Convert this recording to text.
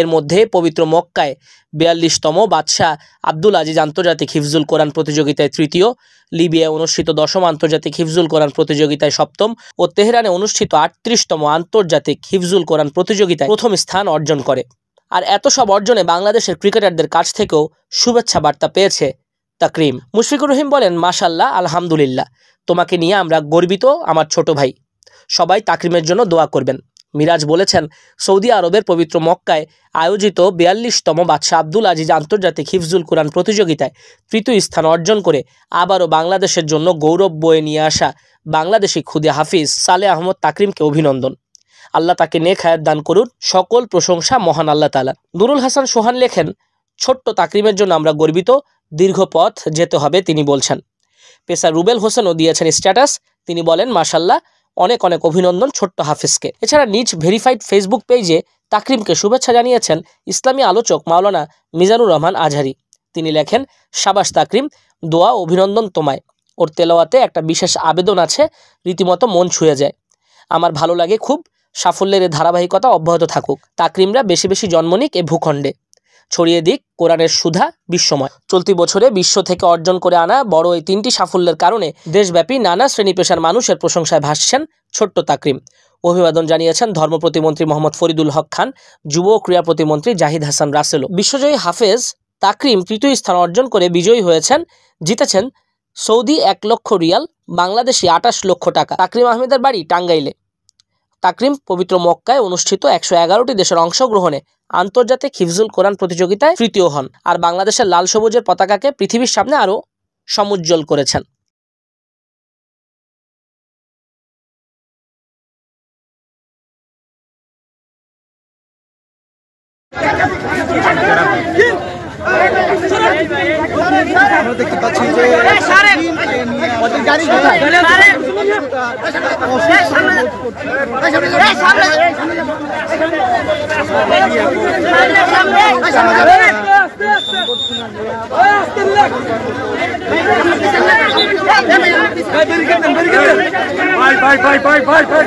এর মধ্যে পবিত্র মক্কায় বিয়াল্লিশতম বাদশাহ আব্দুল আজিজ আন্তর্জাতিক হিফজুল কোরআন প্রতিযোগিতায় তৃতীয় লিবিয়ায় অনুষ্ঠিত দশম আন্তর্জাতিক হিফজুল কোরআন প্রতিযোগিতায় সপ্তম ও তেহরানে অনুষ্ঠিত আটত্রিশতম আন্তর্জাতিক হিফজুল কোরআন প্রতিযোগিতায় প্রথম স্থান অর্জন করে আর এত সব অর্জনে বাংলাদেশের ক্রিকেটারদের কাছ থেকেও শুভেচ্ছা বার্তা পেয়েছে তাকরিম মুশফিকুর রহিম বলেন মাশাল্লাহ আলহামদুলিল্লাহ তোমাকে নিয়ে আমরা গর্বিত আমার ছোট ভাই সবাই তাকরিমের জন্য দোয়া করবেন মিরাজ বলেছেন সৌদি আরবের পবিত্র মক্কায় আয়োজিত বিয়াল্লিশতম বাদশাহ আব্দুল আজিজ আন্তর্জাতিক হিফজুল কোরআন প্রতিযোগিতায় তৃতীয় স্থান অর্জন করে আবারও বাংলাদেশের জন্য গৌরব বয়ে নিয়ে আসা বাংলাদেশি খুদে হাফিজ সালে আহমদ তাকরিমকে অভিনন্দন আল্লাহ তাকে নে খায়াত দান করুন সকল প্রশংসা মহান আল্লাহ তালা নুরুল হাসান সোহান লেখেন ছোট্ট তাকরিমের জন্য আমরা গর্বিত দীর্ঘ পথ যেতে হবে তিনি বলছেন পেসার রুবেল হোসেনও দিয়েছেন স্ট্যাটাস তিনি বলেন মাসাল্লাহ অনেক অনেক অভিনন্দন ছোট্ট হাফিজকে এছাড়া নিজ ভেরিফাইড ফেসবুক পেজে তাকরিমকে শুভেচ্ছা জানিয়েছেন ইসলামী আলোচক মাওলানা মিজানুর রহমান আজহারি তিনি লেখেন সাবাস তাকরিম দোয়া অভিনন্দন তোমায় ওর তেলাওয়াতে একটা বিশেষ আবেদন আছে রীতিমতো মন ছুঁয়ে যায় আমার ভালো লাগে খুব সাফল্যের ধারাবাহিকতা অব্যাহত থাকুক তাকরিমরা বেশি বেশি জন্ম নিক এ ভূখণ্ডে ছড়িয়ে দিক কোরআনের সুধা বিশ্বময় চলতি বছরে বিশ্ব থেকে অর্জন করে আনা বড় এই তিনটি সাফল্যের কারণে দেশব্যাপী নানা শ্রেণী পেশার মানুষের প্রশংসায় ভাসছেন ছোট্ট তাকরিম অভিবাদন জানিয়েছেন ধর্ম প্রতিমন্ত্রী মোহাম্মদ ফরিদুল হক খান যুব ক্রীড়া প্রতিমন্ত্রী জাহিদ হাসান রাসেল বিশ্বজয়ী হাফেজ তাকরিম তৃতীয় স্থান অর্জন করে বিজয়ী হয়েছেন জিতেছেন সৌদি এক লক্ষ রিয়াল বাংলাদেশি আটাশ লক্ষ টাকা তাকরিম আহমেদের বাড়ি টাঙ্গাইলে তাকরিম পবিত্র মক্কায় অনুষ্ঠিত একশো এগারোটি দেশের অংশগ্রহণে আন্তর্জাতিক হিফজুল কোরআন প্রতিযোগিতায় তৃতীয় হন আর বাংলাদেশের লাল সবুজের পতাকাকে পৃথিবীর সামনে আরও সমুজ্জ্বল করেছেন দেখতে পাচ্ছি যে ভাই ভাই ভাই ভাই ভাই ভাই